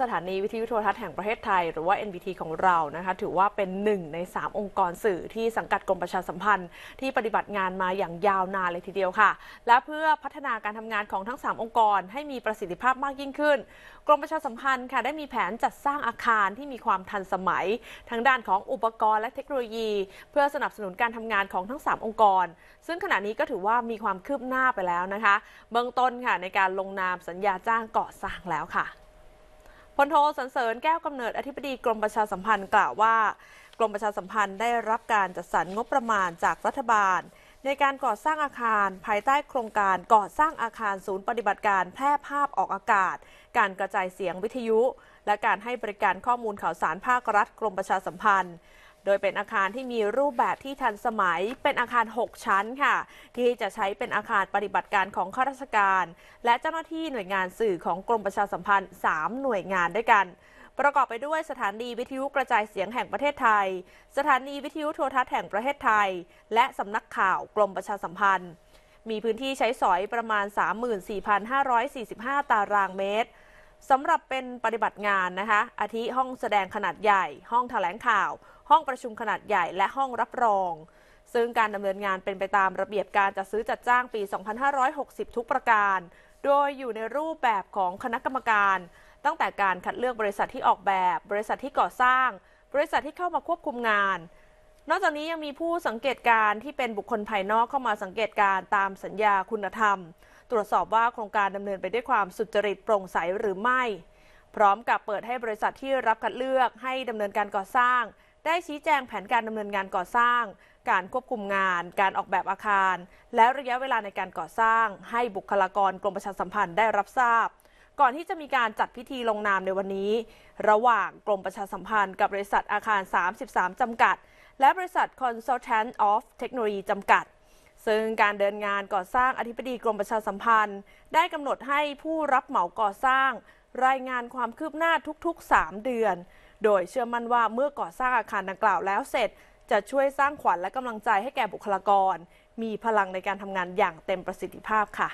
สถานี วิทยุโทรทัศน์แห่งประเทศไทย หรือว่า NBT ของเรานะคะถือว่าเป็นหนึ่งใน 3 องค์กรสื่อที่สังกัดกรมประชาสัมพันธ์ ที่ปฏิบัติงานมาอย่างยาวนานเลยทีเดียวค่ะ และเพื่อพัฒนาการทำงานของทั้ง 3 องค์กร ให้มีประสิทธิภาพมากยิ่งขึ้น กรมประชาสัมพันธ์ค่ะได้มีแผนจัดสร้างอาคารที่มีความทันสมัยทางด้านของอุปกรณ์และเทคโนโลยี เพื่อสนับสนุนการทำงานของทั้ง 3 องค์กร ซึ่งขณะนี้ก็ถือว่ามีความคืบหน้าไปแล้วนะคะ เบื้องต้นค่ะในการลงนามสัญญาจ้างก่อสร้างแล้วค่ะพลโทสันเสริญแก้วกำเนิดอธิบดีกรมประชาสัมพันธ์กล่าวว่า กรมประชาสัมพันธ์ได้รับการจัดสรรงบประมาณจากรัฐบาล ในการก่อสร้างอาคาร ภายใต้โครงการก่อสร้างอาคารศูนย์ปฏิบัติการแพร่ภาพออกอากาศ การกระจายเสียงวิทยุ และการให้บริการข้อมูลข่าวสารภาครัฐ กรมประชาสัมพันธ์โดยเป็นอาคารที่มีรูปแบบที่ทันสมัย เป็นอาคาร 6 ชั้นค่ะ ที่จะใช้เป็นอาคารปฏิบัติการของข้าราชการ และเจ้าหน้าที่หน่วยงานสื่อของกรมประชาสัมพันธ์ 3 หน่วยงานด้วยกัน ประกอบไปด้วยสถานีวิทยุกระจายเสียงแห่งประเทศไทย สถานีวิทยุโทรทัศน์แห่งประเทศไทย และสำนักข่าวกรมประชาสัมพันธ์ มีพื้นที่ใช้สอยประมาณ 34,545 ตารางเมตรสำหรับเป็นปฏิบัติงานนะคะ อาทิห้องแสดงขนาดใหญ่ ห้องถแถลงข่าว ห้องประชุมขนาดใหญ่และห้องรับรอง ซึ่งการดำเนินงานเป็นไปตามระเบียบการจัดซื้อจัดจ้างปี 2560 ทุกประการ โดยอยู่ในรูปแบบของคณะกรรมการ ตั้งแต่การคัดเลือกบริษัทที่ออกแบบ บริษัทที่ก่อสร้าง บริษัทที่เข้ามาควบคุมงาน นอกจากนี้ยังมีผู้สังเกตการที่เป็นบุคคลภายนอกเข้ามาสังเกตการตามสัญญาคุณธรรมตรวจสอบว่าโครงการดำเนินไปด้วยความสุจริต โปร่งใสหรือไม่ พร้อมกับเปิดให้บริษัทที่รับคัดเลือกให้ดำเนินการก่อสร้าง ได้ชี้แจงแผนการดำเนินงานก่อสร้าง การควบคุมงาน การออกแบบอาคาร และระยะเวลาในการก่อสร้าง ให้บุคลากรกรมประชาสัมพันธ์ได้รับทราบ ก่อนที่จะมีการจัดพิธีลงนามในวันนี้ ระหว่างกรมประชาสัมพันธ์กับบริษัทอาคาร 33จำกัด และบริษัท Consultant of Technology จำกัดซึ่งการเดินงานก่อสร้างอธิบดีกรมประชาสัมพันธ์ ได้กำหนดให้ผู้รับเหมาก่อสร้าง รายงานความคืบหน้าทุกๆ 3 เดือน โดยเชื่อมั่นว่าเมื่อก่อสร้างอาคารดังกล่าวแล้วเสร็จ จะช่วยสร้างขวัญและกำลังใจให้แก่บุคลากร มีพลังในการทำงานอย่างเต็มประสิทธิภาพค่ะ